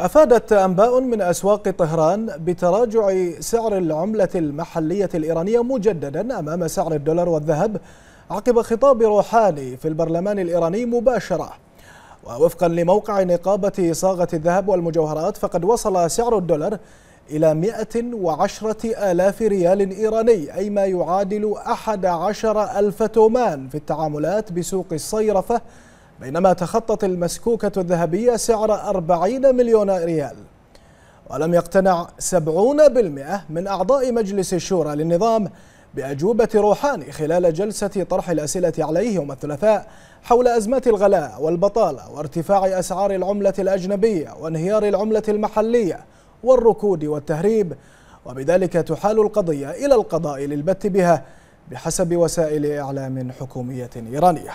أفادت أنباء من أسواق طهران بتراجع سعر العملة المحلية الإيرانية مجددا أمام سعر الدولار والذهب عقب خطاب روحاني في البرلمان الإيراني مباشرة ووفقا لموقع نقابة صاغة الذهب والمجوهرات فقد وصل سعر الدولار إلى 110 آلاف ريال إيراني أي ما يعادل 11 ألف تومان في التعاملات بسوق الصيرفة بينما تخطت المسكوكة الذهبية سعر 40 مليون ريال ولم يقتنع 70% من أعضاء مجلس الشورى للنظام بأجوبة روحاني خلال جلسة طرح الأسئلة عليه يوم الثلاثاء حول أزمات الغلاء والبطالة وارتفاع أسعار العملة الأجنبية وانهيار العملة المحلية والركود والتهريب وبذلك تحال القضية إلى القضاء للبت بها بحسب وسائل إعلام حكومية إيرانية